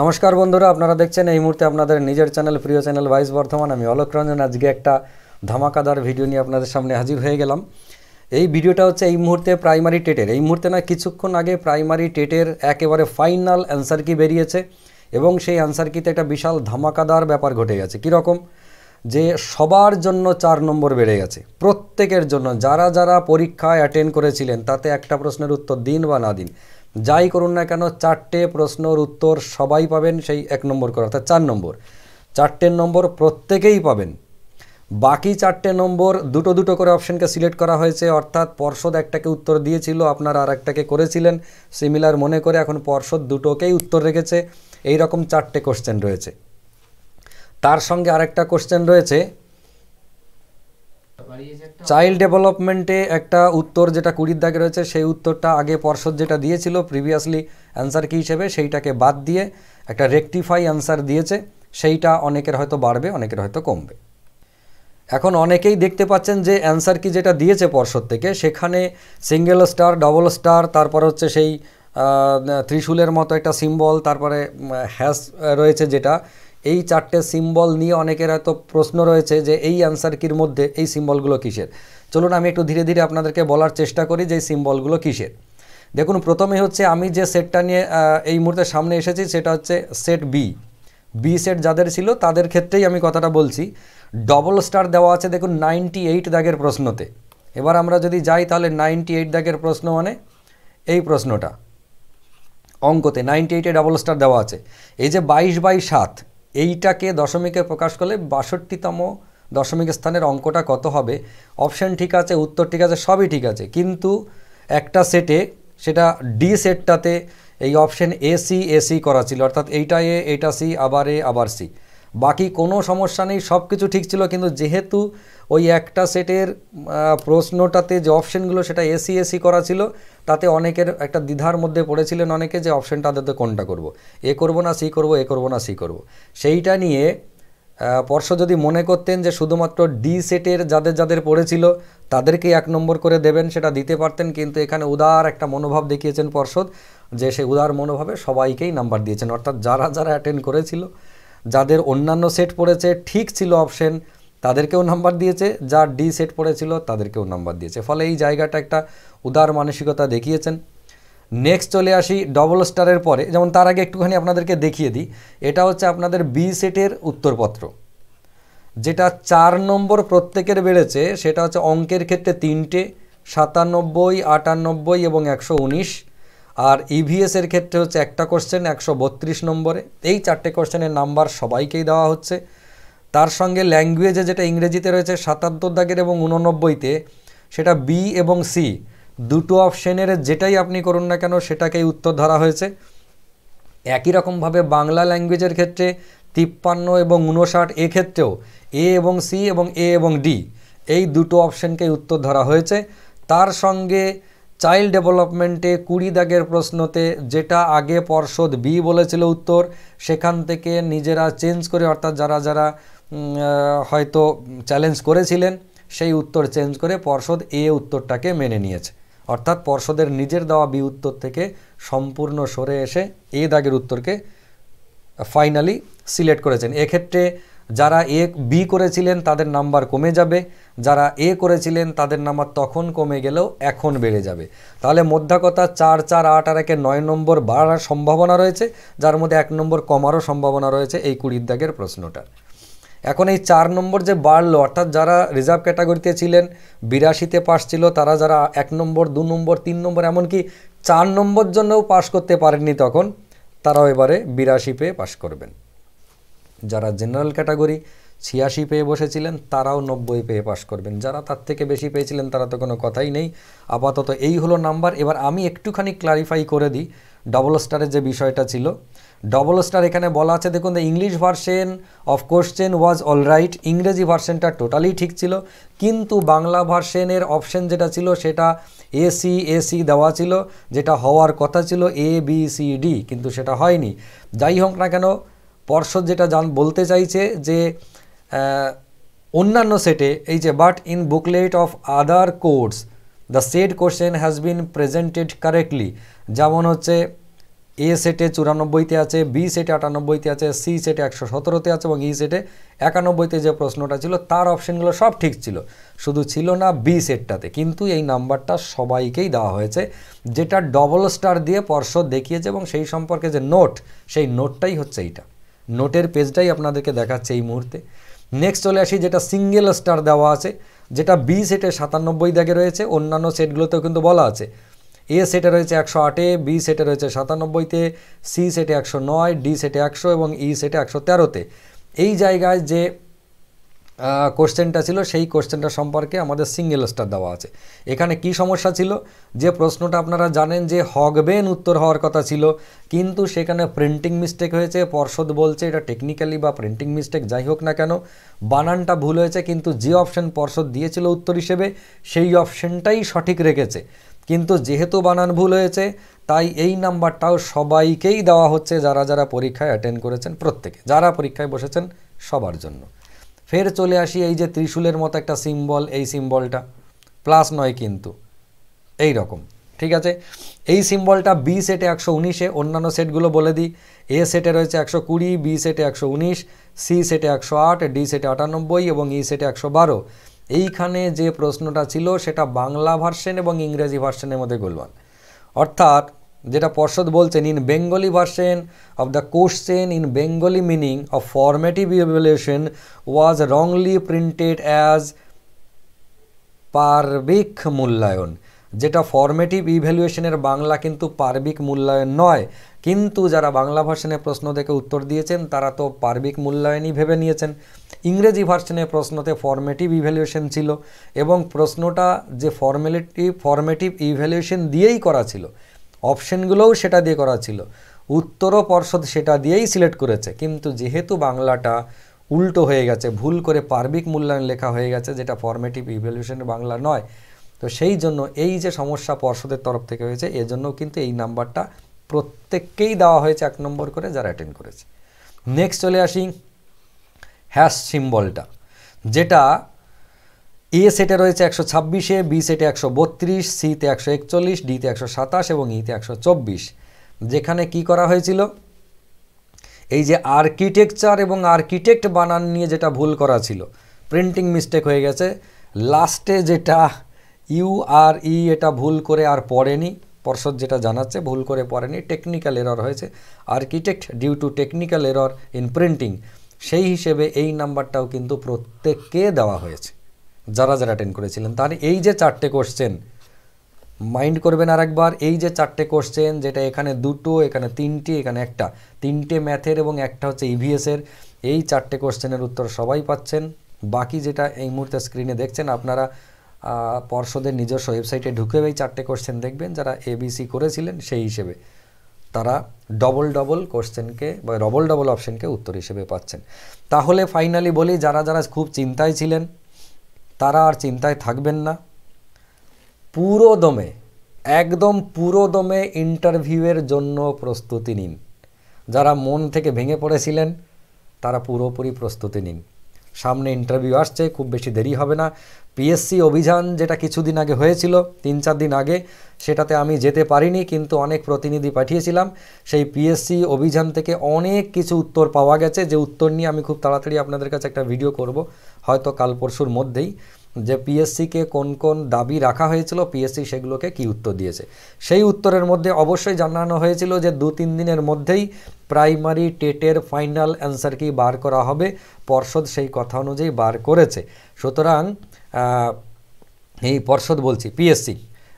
নমস্কার বন্ধুরা আপনারা দেখছেন এই মুহূর্তে আপনাদের নিজের চ্যানেল প্রিয় চ্যানেল ভাইস বর্ধমান আমি অলোক রঞ্জন আজকে একটা ধামাকাদার ভিডিও নিয়ে আপনাদের সামনে হাজির হয়ে গেলাম এই ভিডিওটা হচ্ছে এই মুহূর্তে প্রাইমারি টেটের এই মুহূর্তে না কিছুক্ষণ আগে প্রাইমারি টেটের একেবারে ফাইনাল অ্যান্সার কি বেরিয়েছে এবং সেই অ্যান্সার কিতে একটা বিশাল ধামাকাদার ব্যাপার ঘটে গেছে কীরকম যে সবার জন্য চার নম্বর বেড়ে গেছে প্রত্যেকের জন্য যারা যারা পরীক্ষায় অ্যাটেন্ড করেছিলেন তাতে একটা প্রশ্নের উত্তর দিন বা না দিন যাই করুন না কেন চারটে প্রশ্নর উত্তর সবাই পাবেন সেই এক নম্বর করে অর্থাৎ চার নম্বর চারটের নম্বর প্রত্যেকেই পাবেন বাকি চারটে নম্বর দুটো দুটো করে অপশানকে সিলেক্ট করা হয়েছে অর্থাৎ পর্ষদ একটাকে উত্তর দিয়েছিল আপনারা আর একটাকে করেছিলেন সিমিলার মনে করে এখন পর্ষদ দুটোকেই উত্তর রেখেছে এই রকম চারটে কোশ্চেন রয়েছে তার সঙ্গে আরেকটা কোশ্চেন রয়েছে চাইল্ড ডেভেলপমেন্টে একটা উত্তর যেটা কুড়ির দাগে রয়েছে সেই উত্তরটা আগে পর্ষদ যেটা দিয়েছিল প্রিভিয়াসলি অ্যান্সার কী হিসেবে সেইটাকে বাদ দিয়ে একটা রেকটিফাই অ্যান্সার দিয়েছে সেইটা অনেকের হয়তো বাড়বে অনেকের হয়তো কমবে এখন অনেকেই দেখতে পাচ্ছেন যে অ্যান্সার কি যেটা দিয়েছে পর্ষদ থেকে সেখানে সিঙ্গেল স্টার ডবল স্টার তারপর হচ্ছে সেই ত্রিশূলের মতো একটা সিম্বল তারপরে হ্যাশ রয়েছে যেটা এই চারটে সিম্বল নিয়ে অনেকের হয়তো প্রশ্ন রয়েছে যে এই অ্যান্সার কির মধ্যে এই সিম্বলগুলো কিসের চলুন আমি একটু ধীরে ধীরে আপনাদেরকে বলার চেষ্টা করি যে এই সিম্বলগুলো কিসের দেখুন প্রথমে হচ্ছে আমি যে সেটটা নিয়ে এই মুহূর্তে সামনে এসেছি সেটা হচ্ছে সেট বি বি সেট যাদের ছিল তাদের ক্ষেত্রেই আমি কথাটা বলছি ডবল স্টার দেওয়া আছে দেখুন নাইনটি এইট দাগের প্রশ্নতে এবার আমরা যদি যাই তাহলে নাইনটি এইট দাগের প্রশ্ন মানে এই প্রশ্নটা অঙ্কতে নাইনটি এইটে ডবল স্টার দেওয়া আছে এই যে বাইশ বাই সাত এইটাকে দশমিকে প্রকাশ করলে বাষট্টিতম দশমিক স্থানের অঙ্কটা কত হবে অপশান ঠিক আছে উত্তর ঠিক আছে সবই ঠিক আছে কিন্তু একটা সেটে সেটা ডি সেটটাতে এই option A C A C করা ছিল অর্থাৎ এইটা এ এইটা সি আবার এ আবার সি বাকি কোনো সমস্যা নেই সব কিছু ঠিক ছিল কিন্তু যেহেতু ওই একটা সেটের প্রশ্নটাতে যে অপশানগুলো সেটা এসি এসি e করা ছিল তাতে অনেকের একটা দ্বিধার মধ্যে পড়েছিলেন অনেকে যে অপশানটা তাদের কোনটা করব। এ করব না সি করব এ করব না সি করব। সেইটা নিয়ে পর্ষ যদি মনে করতেন যে শুধুমাত্র ডি সেটের যাদের যাদের পড়েছিল তাদেরকে এক নম্বর করে দেবেন সেটা দিতে পারতেন কিন্তু এখানে উদার একটা মনোভাব দেখিয়েছেন পর্ষদ যে সে উদার মনোভাবে সবাইকেই নাম্বার দিয়েছেন অর্থাৎ যারা যারা অ্যাটেন্ড করেছিল যাদের অন্যান্য সেট পড়েছে ঠিক ছিল অপশান তাদেরকেও নাম্বার দিয়েছে যার ডি সেট পড়েছিল তাদেরকেও নাম্বার দিয়েছে ফলে এই জায়গাটা একটা উদার মানসিকতা দেখিয়েছেন নেক্সট চলে আসি ডবল স্টারের পরে যেমন তার আগে একটুখানি আপনাদেরকে দেখিয়ে দিই এটা হচ্ছে আপনাদের বি সেটের উত্তরপত্র যেটা চার নম্বর প্রত্যেকের বেড়েছে সেটা হচ্ছে অঙ্কের ক্ষেত্রে তিনটে সাতানব্বই আটানব্বই এবং একশো উনিশ আর ইভিএসের e ক্ষেত্রে হচ্ছে একটা কোশ্চেন একশো নম্বরে এই চারটে কোশ্চেনের নাম্বার সবাইকেই দেওয়া হচ্ছে তার সঙ্গে ল্যাঙ্গুয়েজে যেটা ইংরেজিতে রয়েছে সাতাত্তর দাগের এবং উননব্বইতে সেটা বি এবং সি দুটো অপশনের যেটাই আপনি করুন না কেন সেটাকেই উত্তর ধরা হয়েছে একই রকমভাবে বাংলা ল্যাঙ্গুয়েজের ক্ষেত্রে তিপ্পান্ন এবং উনষাট এক্ষেত্রেও এ এবং সি এবং এ এবং ডি এই দুটো অপশনকেই উত্তর ধরা হয়েছে তার সঙ্গে চাইল্ড ডেভেলপমেন্টে কুড়ি দাগের প্রশ্নতে যেটা আগে পর্ষদ বি বলেছিল উত্তর সেখান থেকে নিজেরা চেঞ্জ করে অর্থাৎ যারা যারা হয়তো চ্যালেঞ্জ করেছিলেন সেই উত্তর চেঞ্জ করে পর্ষদ এ উত্তরটাকে মেনে নিয়েছে অর্থাৎ পর্ষদের নিজের দেওয়া বি উত্তর থেকে সম্পূর্ণ সরে এসে এ দাগের উত্তরকে ফাইনালি সিলেক্ট করেছেন এক্ষেত্রে যারা এ বি করেছিলেন তাদের নাম্বার কমে যাবে যারা এ করেছিলেন তাদের নাম্বার তখন কমে গেলেও এখন বেড়ে যাবে তাহলে মধ্যাকথা চার চার আট আর একে নয় নম্বর বাড়ার সম্ভাবনা রয়েছে যার মধ্যে এক নম্বর কমারও সম্ভাবনা রয়েছে এই কুড়ির দাগের প্রশ্নটার এখন এই চার নম্বর যে বাড়লো অর্থাৎ যারা রিজার্ভ ক্যাটাগরিতে ছিলেন বিরাশিতে পাস ছিল তারা যারা এক নম্বর দু নম্বর তিন নম্বর এমনকি চার নম্বর জন্যও পাস করতে পারেননি তখন তারাও এবারে বিরাশি পেয়ে পাস করবেন যারা জেনারেল ক্যাটাগরি ছিয়াশি পেয়ে বসেছিলেন তারাও নব্বই পেয়ে পাশ করবেন যারা তার থেকে বেশি পেয়েছিলেন তারা তো কোনো কথাই নেই আপাতত এই হলো নাম্বার এবার আমি একটুখানি ক্লারিফাই করে দিই ডবল স্টারের যে বিষয়টা ছিল ডবল স্টার এখানে বলা আছে দেখুন the English version of question was alright ইংরেজি ভার্সেনটা টোটালি ঠিক ছিল কিন্তু বাংলা ভার্সেনের অপশন যেটা ছিল সেটা এসি এসি দেওয়া ছিল যেটা হওয়ার কথা ছিল এ বি সি ডি কিন্তু সেটা হয়নি যাই হোক না কেন পর্ষদ যেটা জান বলতে চাইছে যে অন্যান্য সেটে এই যে but in booklet of other course the set question has been presented correctly যেমন হচ্ছে এ সেটে চুরানব্বইতে আছে বি সেটে আটানব্বইতে আছে সি সেটে একশো সতেরোতে আছে এবং ই e সেটে একানব্বইতে যে প্রশ্নটা ছিল তার অপশানগুলো সব ঠিক ছিল শুধু ছিল না বি সেটটাতে কিন্তু এই নাম্বারটা সবাইকেই দেওয়া হয়েছে যেটা ডবল স্টার দিয়ে পর্ষদ দেখিয়েছে এবং সেই সম্পর্কে যে নোট সেই নোটটাই হচ্ছে এইটা নোটের পেজটাই আপনাদেরকে দেখাচ্ছে এই মুহূর্তে নেক্সট চলে আসি যেটা সিঙ্গেল স্টার দেওয়া আছে যেটা বি সেটে সাতানব্বই দাগে রয়েছে অন্যান্য সেটগুলোতেও কিন্তু বলা আছে এ সেটে রয়েছে একশো আটে বি সেটে রয়েছে সাতানব্বইতে সি সেটে একশো নয় ডি সেটে একশো এবং ই e সেটে একশো তেরোতে এই জায়গায় যে কোশ্চেনটা ছিল সেই কোশ্চেনটা সম্পর্কে আমাদের সিঙ্গেল স্টার দেওয়া আছে এখানে কি সমস্যা ছিল যে প্রশ্নটা আপনারা জানেন যে হগবেন উত্তর হওয়ার কথা ছিল কিন্তু সেখানে প্রিন্টিং মিস্টেক হয়েছে পর্ষদ বলছে এটা টেকনিক্যালি বা প্রিন্টিং মিস্টেক যাই হোক না কেন বানানটা ভুল হয়েছে কিন্তু যে অপশন পর্ষদ দিয়েছিল উত্তর হিসেবে সেই অপশনটাই সঠিক রেখেছে কিন্তু যেহেতু বানান ভুল হয়েছে তাই এই নাম্বারটাও সবাইকেই দেওয়া হচ্ছে যারা যারা পরীক্ষায় অ্যাটেন্ড করেছেন প্রত্যেকে যারা পরীক্ষায় বসেছেন সবার জন্য ফের চলে আসি এই যে ত্রিশূলের মতো একটা সিম্বল এই সিম্বলটা প্লাস নয় কিন্তু এই রকম ঠিক আছে এই সিম্বলটা বি সেটে একশো উনিশে অন্যান্য সেটগুলো বলে দিই এ সেটে রয়েছে একশো কুড়ি বি সেটে একশো উনিশ সি সেটে একশো আট ডি সেটে আটানব্বই এবং ই e সেটে একশো বারো এইখানে যে প্রশ্নটা ছিল সেটা বাংলা ভার্সন এবং ইংরেজি ভার্সনের মধ্যে গোলমাল অর্থাৎ যেটা পর্ষদ বলছেন in Bengali version of the question in Bengali meaning of formative evaluation was wrongly printed as পারবিক মূল্যায়ন যেটা ফর্মেটিভ ইভ্যালুয়েশনের বাংলা কিন্তু পার্বিক মূল্যায়ন নয় কিন্তু যারা বাংলা ভার্সনে প্রশ্ন থেকে উত্তর দিয়েছেন তারা তো পার্বিক মূল্যায়নই ভেবে নিয়েছেন ইংরেজি ভার্সনে প্রশ্নতে ফর্মেটিভ ইভ্যালুয়েশন ছিল এবং প্রশ্নটা যে ফর্মেটিভ ফর্মেটিভ ইভ্যালুয়েশন দিয়েই করা ছিল অপশনগুলোও সেটা দিয়ে করা ছিল উত্তর পর্ষদ সেটা দিয়েই সিলেক্ট করেছে কিন্তু যেহেতু বাংলাটা উল্টো হয়ে গেছে ভুল করে পার্বিক মূল্যায়ন লেখা হয়ে গেছে যেটা ফর্মেটিভ ইভ্যালুয়েশনের বাংলা নয় তো সেই জন্য এই যে সমস্যা পর্ষদের তরফ থেকে হয়েছে এজন্য কিন্তু এই নাম্বারটা প্রত্যেককেই দেওয়া হয়েছে এক নম্বর করে যারা অ্যাটেন্ড করেছে নেক্সট চলে আসি হ্যাশ সিম্বলটা যেটা এ সেটে রয়েছে একশো ছাব্বিশে বি সেটে একশো বত্রিশ সিতে একশো একচল্লিশ ডিতে একশো সাতাশ এবং ইতে e একশো চব্বিশ যেখানে কি করা হয়েছিল এই যে আর্কিটেকচার এবং আর্কিটেক্ট বানান নিয়ে যেটা ভুল করা ছিল প্রিন্টিং মিস্টেক হয়ে গেছে লাস্টে যেটা ইউ আর ই এটা ভুল করে আর পড়েনি পর্ষদ যেটা জানাচ্ছে ভুল করে পড়েনি টেকনিক্যাল এরর হয়েছে architect due to technical error in printing সেই হিসেবে এই নাম্বারটাও কিন্তু প্রত্যেককে দেওয়া হয়েছে যারা যারা অ্যাটেন্ড করেছিলেন তার এই যে চারটে কোশ্চেন মাইন্ড করবেন আর একবার এই যে চারটে কোশ্চেন যেটা এখানে দুটো এখানে তিনটি এখানে একটা তিনটে ম্যাথের এবং একটা হচ্ছে ইভিএসের e এই চারটে কোশ্চেনের উত্তর সবাই পাচ্ছেন বাকি যেটা এই মুহূর্তে স্ক্রিনে দেখছেন আপনারা পর্ষদের নিজস্ব ওয়েবসাইটে ঢুকে ওই চারটে কোশ্চেন দেখবেন যারা এবিসি করেছিলেন সেই হিসেবে তারা ডবল ডবল কোশ্চেনকে বা ডবল ডবল অপশনকে উত্তর হিসেবে পাচ্ছেন তাহলে ফাইনালি বলি যারা যারা খুব চিন্তায় ছিলেন তারা আর চিন্তায় থাকবেন না পুরো দমে একদম পুরো দমে ইন্টারভিউয়ের জন্য প্রস্তুতি নিন যারা মন থেকে ভেঙে পড়েছিলেন তারা পুরোপুরি প্রস্তুতি নিন সামনে ইন্টারভিউ আসছে খুব বেশি দেরি হবে না পিএসসি অভিযান যেটা কিছুদিন আগে হয়েছিল তিন চার দিন আগে সেটাতে আমি যেতে পারিনি কিন্তু অনেক প্রতিনিধি পাঠিয়েছিলাম সেই পিএসসি অভিযান থেকে অনেক কিছু উত্তর পাওয়া গেছে যে উত্তর নিয়ে আমি খুব তাড়াতাড়ি আপনাদের কাছে একটা ভিডিও করব হয়তো কাল পরশুর মধ্যেই যে পিএসসিকে কোন কোন দাবি রাখা হয়েছিল পিএসসি সেগুলোকে কি উত্তর দিয়েছে সেই উত্তরের মধ্যে অবশ্যই জানানো হয়েছিল যে দু তিন দিনের মধ্যেই প্রাইমারি টেটের ফাইনাল অ্যান্সার কি বার করা হবে পর্ষদ সেই কথা অনুযায়ী বার করেছে সুতরাং এই পর্ষদ বলছি পিএসসি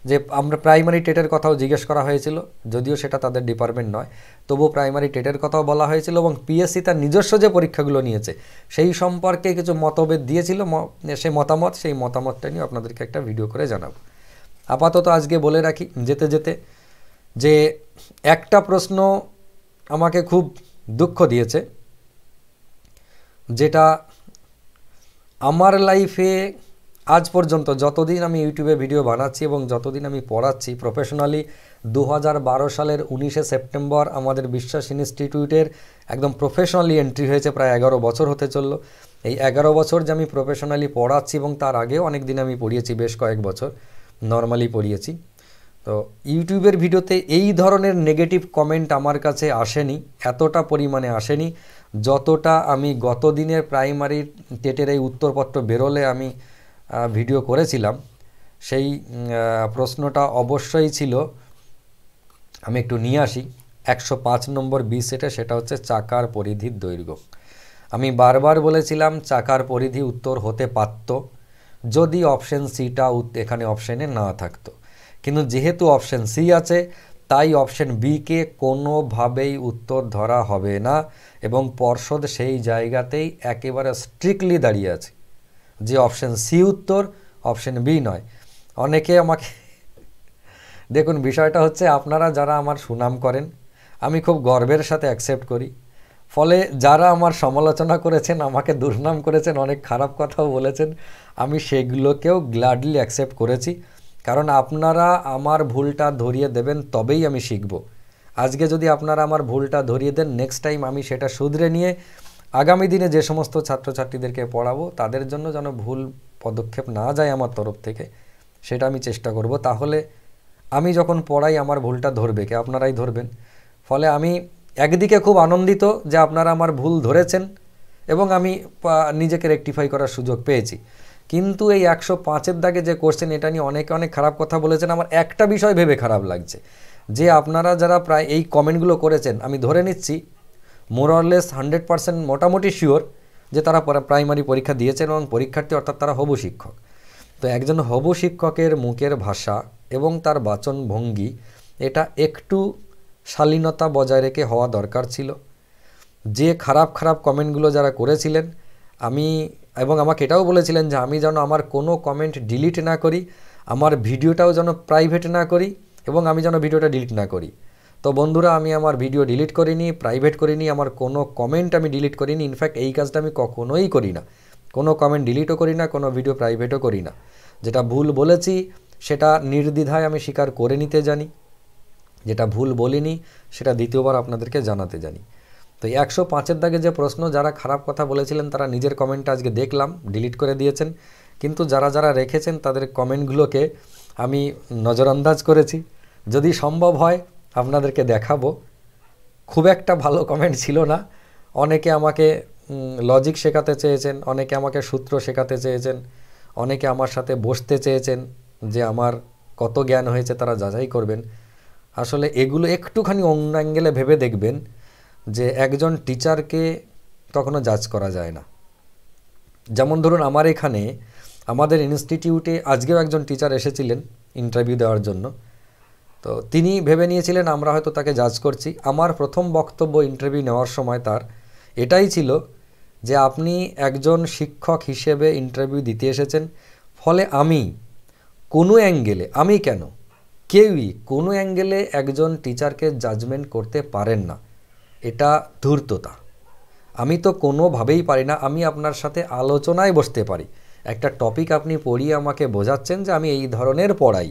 যে আমরা প্রাইমারি টেটের কথাও জিজ্ঞেস করা হয়েছিল যদিও সেটা তাদের ডিপার্টমেন্ট নয় তবু প্রাইমারি টেটের কথাও বলা হয়েছিল এবং পিএসসি তার নিজস্ব যে পরীক্ষাগুলো নিয়েছে সেই সম্পর্কে কিছু মতভেদ দিয়েছিল সেই মতামত সেই মতামতটা নিয়ে আপনাদেরকে একটা ভিডিও করে জানাবো আপাতত আজকে বলে রাখি যেতে যেতে যে একটা প্রশ্ন আমাকে খুব দুঃখ দিয়েছে যেটা আমার লাইফে আজ পর্যন্ত যতদিন আমি ইউটিউবে ভিডিও বানাচ্ছি এবং যতদিন আমি পড়াচ্ছি প্রফেশনালি দু সালের উনিশে সেপ্টেম্বর আমাদের বিশ্বাস ইনস্টিটিউটের একদম প্রফেশনালি এন্ট্রি হয়েছে প্রায় এগারো বছর হতে চললো এই এগারো বছর যে আমি প্রফেশনালি পড়াচ্ছি এবং তার আগেও অনেক দিন আমি পড়িয়েছি বেশ কয়েক বছর নর্মালি পড়িয়েছি তো ইউটিউবের ভিডিওতে এই ধরনের নেগেটিভ কমেন্ট আমার কাছে আসেনি এতটা পরিমাণে আসেনি যতটা আমি গত দিনের প্রাইমারি টেটের এই উত্তরপত্র বেরোলে আমি ভিডিও করেছিলাম সেই প্রশ্নটা অবশ্যই ছিল আমি একটু নিয়ে আসি একশো পাঁচ নম্বর বি সেটে সেটা হচ্ছে চাকার পরিধির দৈর্ঘ্য আমি বারবার বলেছিলাম চাকার পরিধি উত্তর হতে পারত যদি অপশন সিটা এখানে অপশনে না থাকতো কিন্তু যেহেতু অপশন সি আছে তাই অপশন বিকে কোনোভাবেই উত্তর ধরা হবে না এবং পর্ষদ সেই জায়গাতেই একেবারে স্ট্রিক্টলি দাঁড়িয়ে আছে যে অপশন সি উত্তর অপশন বি নয় অনেকে আমাকে দেখুন বিষয়টা হচ্ছে আপনারা যারা আমার সুনাম করেন আমি খুব গর্বের সাথে অ্যাকসেপ্ট করি ফলে যারা আমার সমালোচনা করেছেন আমাকে দুর্নাম করেছেন অনেক খারাপ কথাও বলেছেন আমি সেগুলোকেও গ্ল্যাডলি অ্যাকসেপ্ট করেছি কারণ আপনারা আমার ভুলটা ধরিয়ে দেবেন তবেই আমি শিখব আজকে যদি আপনারা আমার ভুলটা ধরিয়ে দেন নেক্সট টাইম আমি সেটা শুধরে নিয়ে আগামী দিনে যে সমস্ত ছাত্রছাত্রীদেরকে পড়াবো তাদের জন্য যেন ভুল পদক্ষেপ না যায় আমার তরফ থেকে সেটা আমি চেষ্টা করব তাহলে আমি যখন পড়াই আমার ভুলটা ধরবে কে আপনারাই ধরবেন ফলে আমি একদিকে খুব আনন্দিত যে আপনারা আমার ভুল ধরেছেন এবং আমি নিজেকে রেকটিফাই করার সুযোগ পেয়েছি কিন্তু এই একশো পাঁচের দাগে যে কোশ্চেন এটা নিয়ে অনেকে অনেক খারাপ কথা বলেছেন আমার একটা বিষয় ভেবে খারাপ লাগছে যে আপনারা যারা প্রায় এই কমেন্টগুলো করেছেন আমি ধরে নিচ্ছি মোরলেস হান্ড্রেড পার্সেন্ট মোটামুটি শিওর যে তারা প্রাইমারি পরীক্ষা দিয়েছেন এবং পরীক্ষার্থী অর্থাৎ তারা হবু শিক্ষক তো একজন হবু শিক্ষকের মুখের ভাষা এবং তার বাচন ভঙ্গি এটা একটু শালীনতা বজায় রেখে হওয়া দরকার ছিল যে খারাপ খারাপ কমেন্টগুলো যারা করেছিলেন আমি এবং আমাকে এটাও বলেছিলেন যে আমি যেন আমার কোনো কমেন্ট ডিলিট না করি আমার ভিডিওটাও যেন প্রাইভেট না করি এবং আমি যেন ভিডিওটা ডিলিট না করি তো বন্ধুরা আমি আমার ভিডিও ডিলিট করিনি প্রাইভেট করিনি আমার কোনো কমেন্ট আমি ডিলিট করিনি ইনফ্যাক্ট এই কাজটা আমি কখনোই করি না কোনো কমেন্ট ডিলিটও করি না কোনো ভিডিও প্রাইভেটও করি না যেটা ভুল বলেছি সেটা নির্দ্বিধায় আমি স্বীকার করে নিতে জানি যেটা ভুল বলিনি সেটা দ্বিতীয়বার আপনাদেরকে জানাতে জানি তো একশো পাঁচের দাগে যে প্রশ্ন যারা খারাপ কথা বলেছিলেন তারা নিজের কমেন্টটা আজকে দেখলাম ডিলিট করে দিয়েছেন কিন্তু যারা যারা রেখেছেন তাদের কমেন্টগুলোকে আমি নজরআন্দাজ করেছি যদি সম্ভব হয় আপনাদেরকে দেখাবো খুব একটা ভালো কমেন্ট ছিল না অনেকে আমাকে লজিক শেখাতে চেয়েছেন অনেকে আমাকে সূত্র শেখাতে চেয়েছেন অনেকে আমার সাথে বসতে চেয়েছেন যে আমার কত জ্ঞান হয়েছে তারা যাচাই করবেন আসলে এগুলো একটুখানি অন্য অ্যাঙ্গেলে ভেবে দেখবেন যে একজন টিচারকে কখনো জাজ করা যায় না যেমন ধরুন আমার এখানে আমাদের ইনস্টিটিউটে আজকেও একজন টিচার এসেছিলেন ইন্টারভিউ দেওয়ার জন্য তো তিনি ভেবে নিয়েছিলেন আমরা হয়তো তাকে জাজ করছি আমার প্রথম বক্তব্য ইন্টারভিউ নেওয়ার সময় তার এটাই ছিল যে আপনি একজন শিক্ষক হিসেবে ইন্টারভিউ দিতে এসেছেন ফলে আমি কোনো অ্যাঙ্গেলে আমি কেন কেউই কোনো অ্যাঙ্গেলে একজন টিচারকে জাজমেন্ট করতে পারেন না এটা ধূর্ততা আমি তো কোনোভাবেই পারি না আমি আপনার সাথে আলোচনায় বসতে পারি একটা টপিক আপনি পড়িয়ে আমাকে বোঝাচ্ছেন যে আমি এই ধরনের পড়াই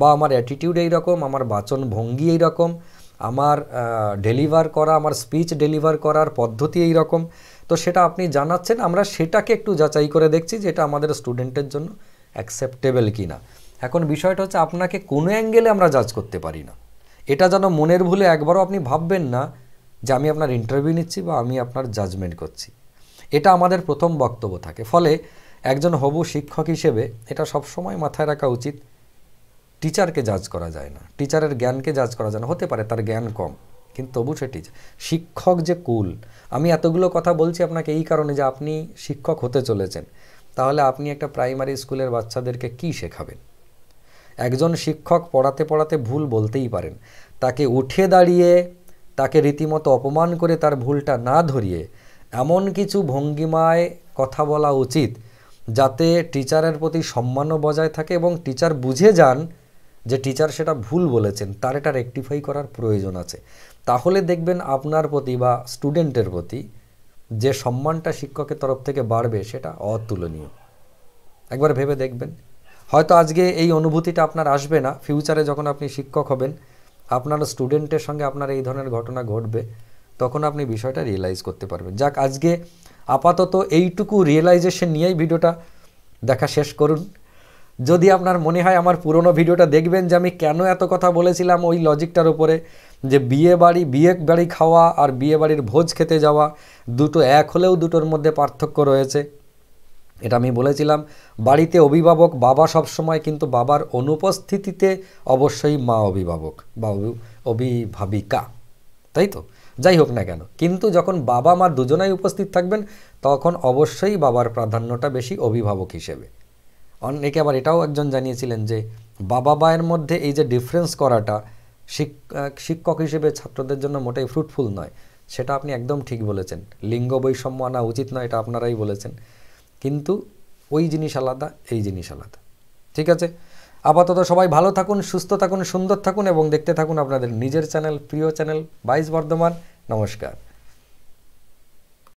বা আমার অ্যাটিটিউড এইরকম আমার বাচন ভঙ্গি এইরকম আমার ডেলিভার করা আমার স্পিচ ডেলিভার করার পদ্ধতি এই রকম তো সেটা আপনি জানাচ্ছেন আমরা সেটাকে একটু যাচাই করে দেখছি যেটা আমাদের স্টুডেন্টের জন্য অ্যাকসেপ্টেবল কি না এখন বিষয়টা হচ্ছে আপনাকে কোনো অ্যাঙ্গেলে আমরা জাজ করতে পারি না এটা যেন মনের ভুলে একবারও আপনি ভাববেন না যে আমি আপনার ইন্টারভিউ নিচ্ছি বা আমি আপনার জাজমেন্ট করছি এটা আমাদের প্রথম বক্তব্য থাকে ফলে একজন হবু শিক্ষক হিসেবে এটা সবসময় মাথায় রাখা উচিত টিচারকে জাজ করা যায় না টিচারের জ্ঞানকে জাজ করা যায় না হতে পারে তার জ্ঞান কম কিন্তু তবু সে টিচার শিক্ষক যে কুল আমি এতগুলো কথা বলছি আপনাকে এই কারণে যে আপনি শিক্ষক হতে চলেছেন তাহলে আপনি একটা প্রাইমারি স্কুলের বাচ্চাদেরকে কি শেখাবেন একজন শিক্ষক পড়াতে পড়াতে ভুল বলতেই পারেন তাকে উঠে দাঁড়িয়ে তাকে রীতিমতো অপমান করে তার ভুলটা না ধরিয়ে এমন কিছু ভঙ্গিমায় কথা বলা উচিত যাতে টিচারের প্রতি সম্মানও বজায় থাকে এবং টিচার বুঝে যান যে টিচার সেটা ভুল বলেছেন তার এটা রেকটিফাই করার প্রয়োজন আছে তাহলে দেখবেন আপনার প্রতি বা স্টুডেন্টের প্রতি যে সম্মানটা শিক্ষকের তরফ থেকে বাড়বে সেটা অতুলনীয় একবার ভেবে দেখবেন হয়তো আজকে এই অনুভূতিটা আপনার আসবে না ফিউচারে যখন আপনি শিক্ষক হবেন আপনার স্টুডেন্টের সঙ্গে আপনার এই ধরনের ঘটনা ঘটবে তখন আপনি বিষয়টা রিয়েলাইজ করতে পারবেন যাক আজকে আপাতত এইটুকু রিয়েলাইজেশন নিয়েই ভিডিওটা দেখা শেষ করুন যদি আপনার মনে হয় আমার পুরনো ভিডিওটা দেখবেন যে আমি কেন এত কথা বলেছিলাম ওই লজিকটার উপরে যে বিয়ে বাড়ি বিয়ে বাড়ি খাওয়া আর বিয়ে বাড়ির ভোজ খেতে যাওয়া দুটো এক হলেও দুটোর মধ্যে পার্থক্য রয়েছে এটা আমি বলেছিলাম বাড়িতে অভিভাবক বাবা সব সময় কিন্তু বাবার অনুপস্থিতিতে অবশ্যই মা অভিভাবক বা অভিভাবিকা তাই তো যাই হোক না কেন কিন্তু যখন বাবা মা দুজনাই উপস্থিত থাকবেন তখন অবশ্যই বাবার প্রাধান্যটা বেশি অভিভাবক হিসেবে অনেকে আবার এটাও একজন জানিয়েছিলেন যে বাবা মায়ের মধ্যে এই যে ডিফারেন্স করাটা শিক্ষক হিসেবে ছাত্রদের জন্য মোটেই ফ্রুটফুল নয় সেটা আপনি একদম ঠিক বলেছেন লিঙ্গ বৈষম্য আনা উচিত নয় এটা আপনারাই বলেছেন কিন্তু ওই জিনিস আলাদা এই জিনিস আলাদা ঠিক আছে আপাতত সবাই ভালো থাকুন সুস্থ থাকুন সুন্দর থাকুন এবং দেখতে থাকুন আপনাদের নিজের চ্যানেল প্রিয় চ্যানেল বাইশ বর্ধমান নমস্কার